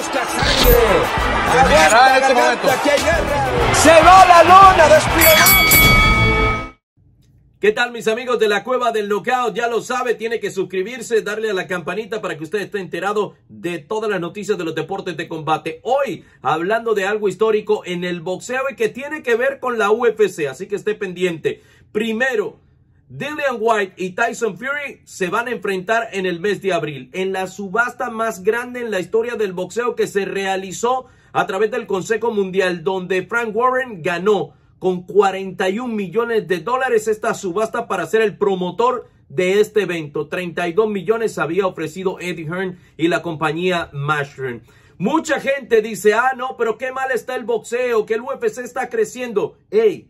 busca este Se va la luna, ¿Qué tal mis amigos de la cueva del knockout? Ya lo sabe, tiene que suscribirse, darle a la campanita para que usted esté enterado de todas las noticias de los deportes de combate. Hoy hablando de algo histórico en el boxeo y que tiene que ver con la UFC, así que esté pendiente. Primero, Dillian White y Tyson Fury se van a enfrentar en el mes de abril, en la subasta más grande en la historia del boxeo que se realizó a través del Consejo Mundial, donde Frank Warren ganó con 41 millones de dólares esta subasta para ser el promotor de este evento. 32 millones había ofrecido Eddie Hearn y la compañía Mashburn. Mucha gente dice, ah, no, pero qué mal está el boxeo, que el UFC está creciendo. Ey,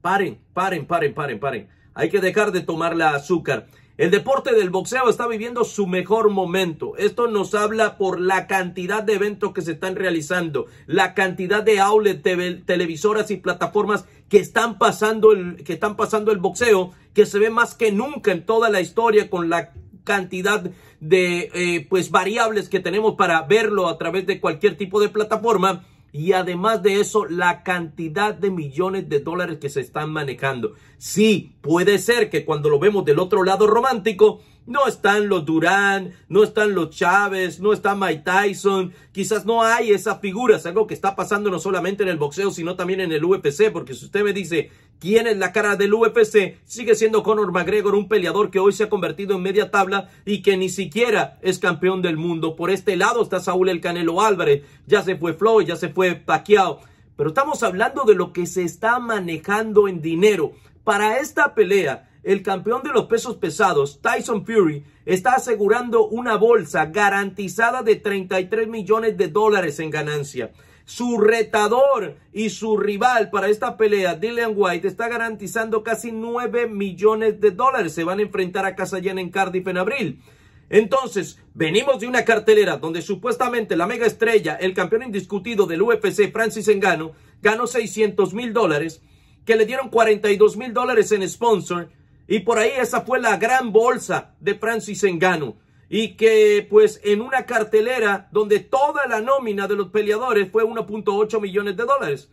paren, paren, paren, paren, paren. Hay que dejar de tomar la azúcar. El deporte del boxeo está viviendo su mejor momento. Esto nos habla por la cantidad de eventos que se están realizando, la cantidad de outlets, televisoras y plataformas que están pasando el, que están pasando el boxeo, que se ve más que nunca en toda la historia con la cantidad de eh, pues variables que tenemos para verlo a través de cualquier tipo de plataforma y además de eso la cantidad de millones de dólares que se están manejando. Sí, puede ser que cuando lo vemos del otro lado romántico, no están los Durán, no están los Chávez, no está Mike Tyson. Quizás no hay esas figuras, algo que está pasando no solamente en el boxeo, sino también en el UFC. Porque si usted me dice quién es la cara del UFC, sigue siendo Conor McGregor, un peleador que hoy se ha convertido en media tabla y que ni siquiera es campeón del mundo. Por este lado está Saúl El Canelo Álvarez. Ya se fue Floyd, ya se fue Paquiao. Pero estamos hablando de lo que se está manejando en dinero. Para esta pelea, el campeón de los pesos pesados, Tyson Fury, está asegurando una bolsa garantizada de 33 millones de dólares en ganancia. Su retador y su rival para esta pelea, Dylan White, está garantizando casi 9 millones de dólares. Se van a enfrentar a Casayan en Cardiff en abril. Entonces, venimos de una cartelera donde supuestamente la mega estrella, el campeón indiscutido del UFC, Francis Engano, ganó 600 mil dólares, que le dieron 42 mil dólares en sponsor, y por ahí esa fue la gran bolsa de Francis Engano. Y que pues en una cartelera donde toda la nómina de los peleadores fue 1.8 millones de dólares.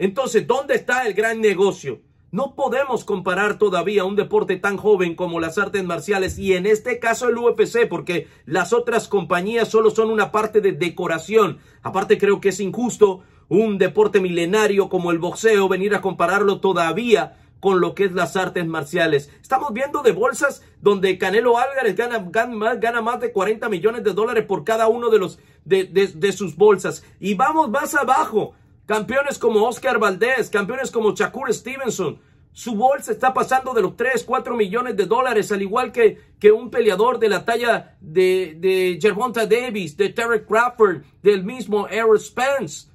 Entonces, ¿dónde está el gran negocio? No podemos comparar todavía un deporte tan joven como las artes marciales y en este caso el UFC porque las otras compañías solo son una parte de decoración. Aparte creo que es injusto un deporte milenario como el boxeo venir a compararlo todavía con lo que es las artes marciales. Estamos viendo de bolsas donde Canelo Álvarez gana, gana más de 40 millones de dólares por cada uno de, los, de, sus bolsas. Y vamos más abajo. Campeones como Oscar Valdés, campeones como Shakur Stevenson, su bolsa está pasando de los 3, 4 millones de dólares, al igual que, que un peleador de la talla de, de Davis, de Terry Crawford, del mismo Errol Spence.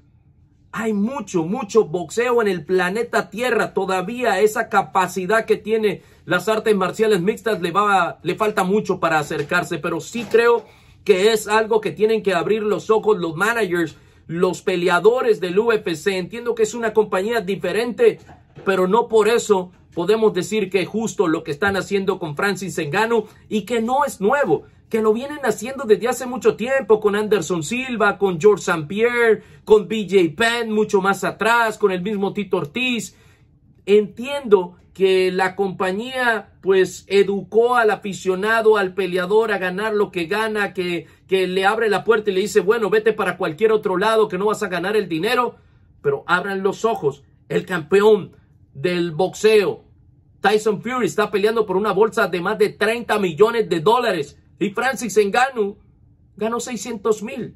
Hay mucho, mucho boxeo en el planeta Tierra. Todavía esa capacidad que tiene las artes marciales mixtas le, va, le falta mucho para acercarse. Pero sí creo que es algo que tienen que abrir los ojos los managers, los peleadores del UFC. Entiendo que es una compañía diferente, pero no por eso podemos decir que es justo lo que están haciendo con Francis Engano y que no es nuevo que lo vienen haciendo desde hace mucho tiempo con Anderson Silva, con George St. Pierre, con BJ Penn, mucho más atrás, con el mismo Tito Ortiz. Entiendo que la compañía pues educó al aficionado, al peleador a ganar lo que gana, que, que le abre la puerta y le dice, bueno, vete para cualquier otro lado que no vas a ganar el dinero, pero abran los ojos, el campeón del boxeo, Tyson Fury, está peleando por una bolsa de más de 30 millones de dólares y Francis Engano ganó 600 mil.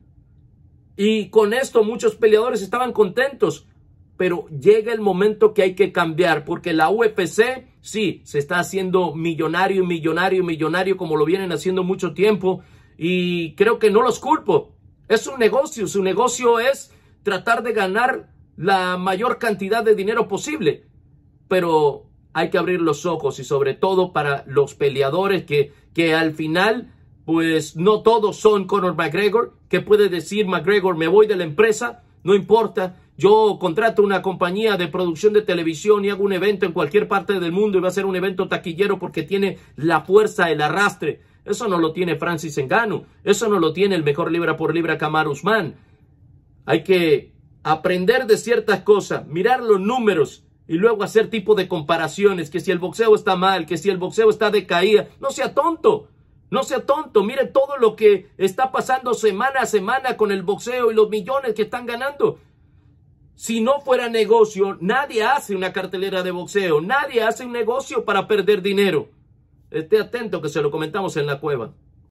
Y con esto muchos peleadores estaban contentos. Pero llega el momento que hay que cambiar, porque la UFC sí se está haciendo millonario, millonario, millonario, como lo vienen haciendo mucho tiempo. Y creo que no los culpo. Es un negocio. Su negocio es tratar de ganar la mayor cantidad de dinero posible. Pero hay que abrir los ojos y sobre todo para los peleadores que, que al final, pues no todos son Conor McGregor, que puede decir McGregor, me voy de la empresa, no importa, yo contrato una compañía de producción de televisión y hago un evento en cualquier parte del mundo y va a ser un evento taquillero porque tiene la fuerza, el arrastre. Eso no lo tiene Francis Engano, eso no lo tiene el mejor libra por libra Kamar Usman. Hay que aprender de ciertas cosas, mirar los números, y luego hacer tipo de comparaciones, que si el boxeo está mal, que si el boxeo está de caída, no sea tonto. No sea tonto, mire todo lo que está pasando semana a semana con el boxeo y los millones que están ganando. Si no fuera negocio, nadie hace una cartelera de boxeo, nadie hace un negocio para perder dinero. Esté atento que se lo comentamos en la cueva.